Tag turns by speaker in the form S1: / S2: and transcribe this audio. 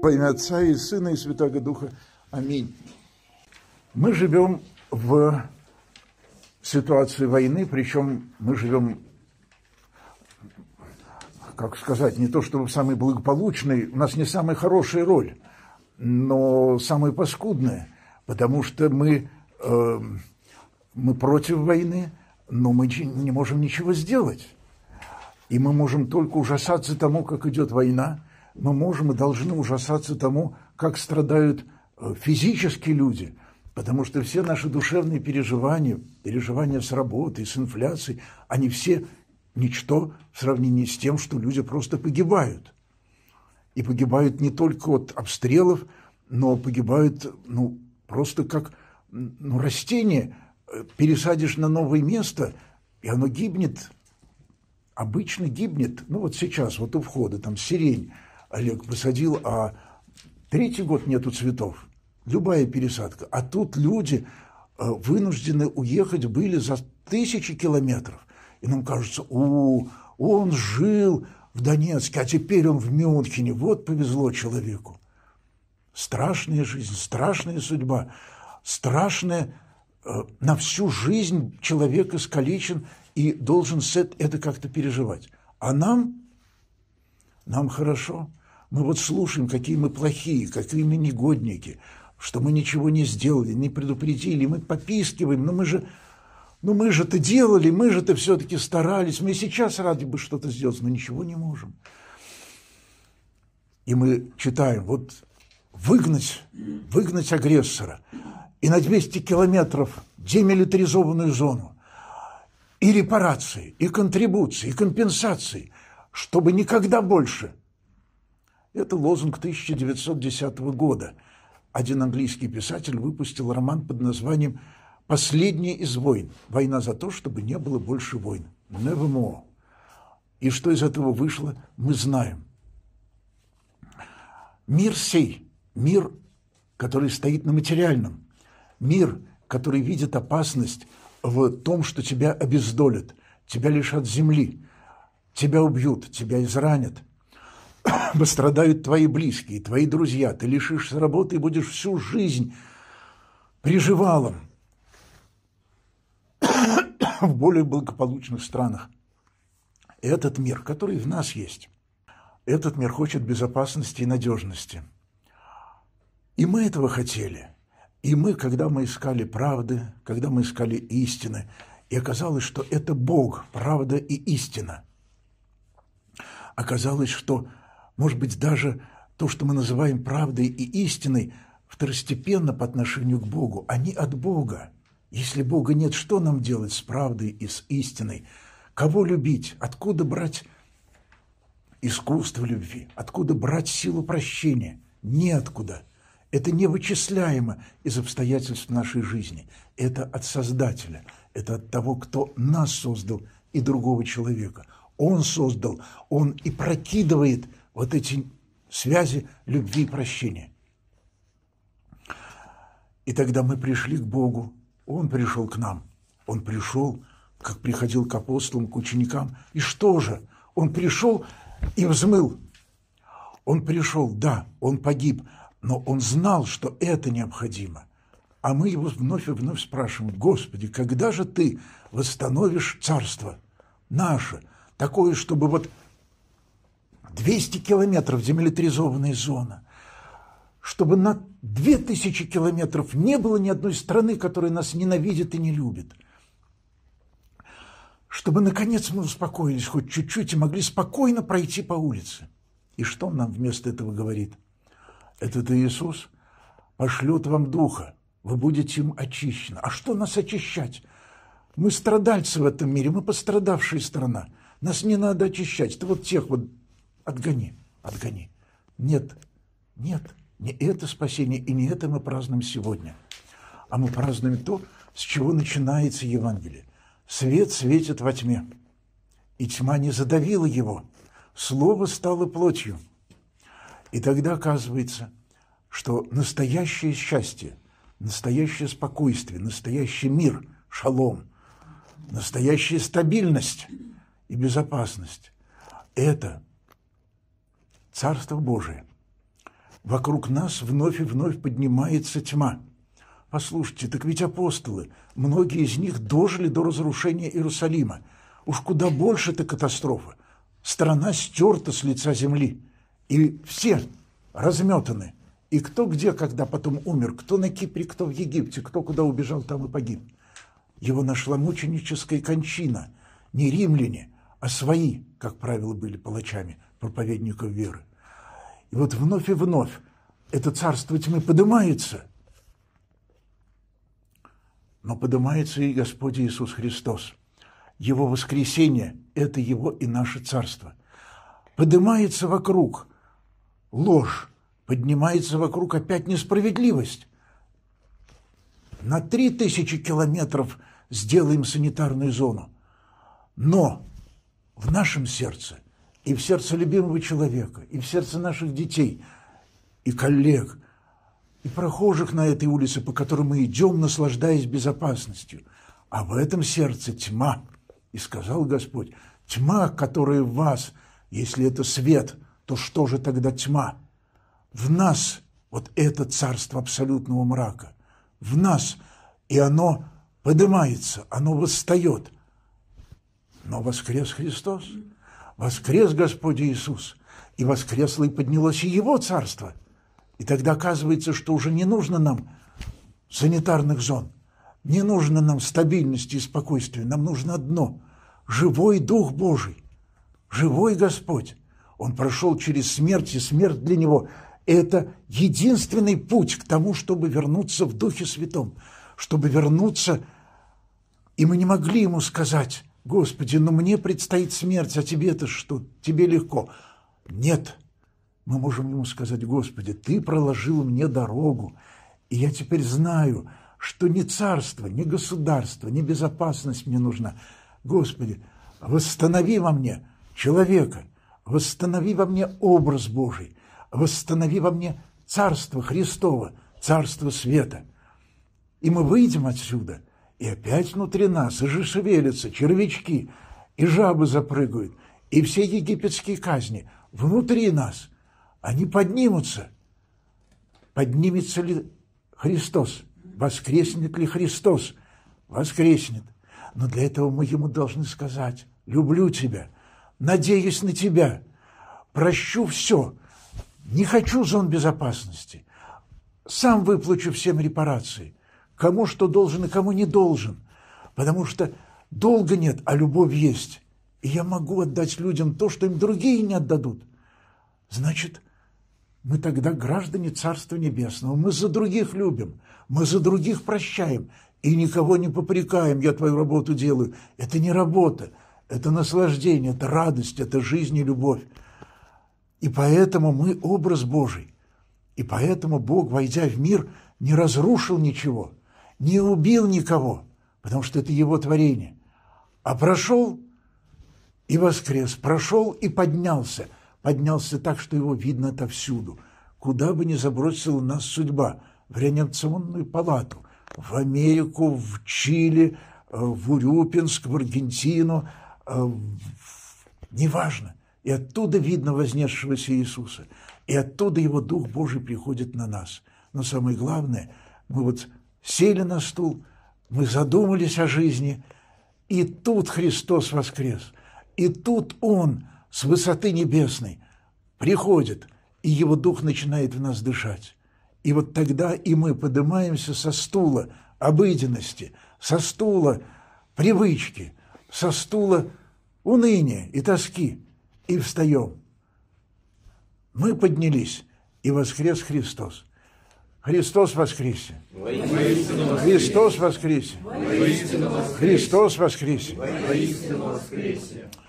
S1: Во имя Отца и Сына и Святого Духа. Аминь. Мы живем в ситуации войны, причем мы живем, как сказать, не то чтобы в самой благополучной, у нас не самая хорошая роль, но самая паскудная, потому что мы, э, мы против войны, но мы не можем ничего сделать. И мы можем только ужасаться тому, как идет война. Мы можем и должны ужасаться тому, как страдают э, физически люди. Потому что все наши душевные переживания, переживания с работой, с инфляцией, они все ничто в сравнении с тем, что люди просто погибают. И погибают не только от обстрелов, но погибают ну, просто как ну, растение. Э, пересадишь на новое место, и оно гибнет обычно гибнет, ну вот сейчас, вот у входа, там сирень Олег посадил, а третий год нету цветов, любая пересадка. А тут люди э, вынуждены уехать были за тысячи километров. И нам кажется, у, он жил в Донецке, а теперь он в Мюнхене, вот повезло человеку. Страшная жизнь, страшная судьба, страшная э, на всю жизнь человек искалечен и должен Сет это как-то переживать. А нам, нам хорошо. Мы вот слушаем, какие мы плохие, какие мы негодники, что мы ничего не сделали, не предупредили, мы попискиваем, но мы же, ну мы же это делали, мы же это все-таки старались, мы сейчас рады бы что-то сделать, но ничего не можем. И мы читаем, вот выгнать, выгнать агрессора и на 200 километров демилитаризованную зону – и репарации, и контрибуции, и компенсации, чтобы никогда больше. Это лозунг 1910 года. Один английский писатель выпустил роман под названием «Последний из войн. Война за то, чтобы не было больше войн». Nevermore. И что из этого вышло, мы знаем. Мир сей, мир, который стоит на материальном, мир, который видит опасность, в том, что тебя обездолят, тебя лишат земли, тебя убьют, тебя изранят. Пострадают твои близкие, твои друзья, ты лишишься работы и будешь всю жизнь приживалом в более благополучных странах. Этот мир, который в нас есть, этот мир хочет безопасности и надежности. И мы этого хотели – и мы, когда мы искали правды, когда мы искали истины, и оказалось, что это Бог, правда и истина. Оказалось, что, может быть, даже то, что мы называем правдой и истиной, второстепенно по отношению к Богу, они а от Бога. Если Бога нет, что нам делать с правдой и с истиной? Кого любить? Откуда брать искусство любви? Откуда брать силу прощения? Неоткуда. Это не вычисляемо из обстоятельств нашей жизни. Это от Создателя, это от того, кто нас создал и другого человека. Он создал, он и прокидывает вот эти связи любви и прощения. И тогда мы пришли к Богу, Он пришел к нам, Он пришел, как приходил к апостолам, к ученикам. И что же? Он пришел и взмыл. Он пришел, да, Он погиб, но он знал, что это необходимо. А мы его вновь и вновь спрашиваем, «Господи, когда же ты восстановишь царство наше, такое, чтобы вот 200 километров демилитаризованная зона, чтобы на 2000 километров не было ни одной страны, которая нас ненавидит и не любит, чтобы, наконец, мы успокоились хоть чуть-чуть и могли спокойно пройти по улице». И что он нам вместо этого говорит – этот Иисус пошлет вам Духа, вы будете им очищены. А что нас очищать? Мы страдальцы в этом мире, мы пострадавшая страна. Нас не надо очищать. Ты вот тех вот отгони, отгони. Нет, нет, не это спасение, и не это мы празднуем сегодня. А мы празднуем то, с чего начинается Евангелие. Свет светит во тьме, и тьма не задавила его. Слово стало плотью – и тогда оказывается, что настоящее счастье, настоящее спокойствие, настоящий мир, шалом, настоящая стабильность и безопасность – это Царство Божие. Вокруг нас вновь и вновь поднимается тьма. Послушайте, так ведь апостолы, многие из них дожили до разрушения Иерусалима. Уж куда больше эта катастрофа. Страна стерта с лица земли – и все разметаны. И кто где, когда потом умер, кто на Кипре, кто в Египте, кто куда убежал, там и погиб. Его нашла мученическая кончина. Не римляне, а свои, как правило, были палачами, проповедников веры. И вот вновь и вновь это царство тьмы поднимается. Но поднимается и Господь Иисус Христос. Его воскресение – это Его и наше царство. Поднимается вокруг – ложь, поднимается вокруг опять несправедливость. На три тысячи километров сделаем санитарную зону. Но в нашем сердце, и в сердце любимого человека, и в сердце наших детей, и коллег, и прохожих на этой улице, по которой мы идем, наслаждаясь безопасностью. А в этом сердце тьма. И сказал Господь, тьма, которая в вас, если это свет – то что же тогда тьма? В нас вот это царство абсолютного мрака, в нас, и оно поднимается, оно восстает. Но воскрес Христос, воскрес Господь Иисус, и воскресло и поднялось и Его царство. И тогда оказывается, что уже не нужно нам санитарных зон, не нужно нам стабильности и спокойствия, нам нужно одно – живой Дух Божий, живой Господь, он прошел через смерть, и смерть для него – это единственный путь к тому, чтобы вернуться в Духе Святом, чтобы вернуться, и мы не могли ему сказать, «Господи, ну мне предстоит смерть, а тебе-то что? Тебе легко». Нет, мы можем ему сказать, «Господи, ты проложил мне дорогу, и я теперь знаю, что не царство, не государство, не безопасность мне нужна. Господи, восстанови во мне человека, восстанови во мне образ Божий, восстанови во мне Царство Христово, Царство Света. И мы выйдем отсюда, и опять внутри нас и же шевелятся червячки, и жабы запрыгают, и все египетские казни внутри нас, они поднимутся. Поднимется ли Христос? Воскреснет ли Христос? Воскреснет. Но для этого мы ему должны сказать «люблю тебя», надеюсь на тебя, прощу все, не хочу зон безопасности, сам выплачу всем репарации, кому что должен и а кому не должен, потому что долга нет, а любовь есть, и я могу отдать людям то, что им другие не отдадут. Значит, мы тогда граждане Царства Небесного, мы за других любим, мы за других прощаем и никого не попрекаем, я твою работу делаю. Это не работа, это наслаждение, это радость, это жизнь и любовь. И поэтому мы образ Божий. И поэтому Бог, войдя в мир, не разрушил ничего, не убил никого, потому что это Его творение, а прошел и воскрес, прошел и поднялся. Поднялся так, что его видно отовсюду. Куда бы ни забросила нас судьба, в реанимационную палату, в Америку, в Чили, в Урюпинск, в Аргентину – Э, неважно. И оттуда видно вознесшегося Иисуса. И оттуда Его Дух Божий приходит на нас. Но самое главное, мы вот сели на стул, мы задумались о жизни, и тут Христос воскрес. И тут Он с высоты небесной приходит, и Его Дух начинает в нас дышать. И вот тогда и мы поднимаемся со стула обыденности, со стула привычки, со стула уныния и тоски, и встаем. Мы поднялись, и воскрес Христос. Христос воскресе! Христос воскресе! Христос воскресе! Христос воскресе!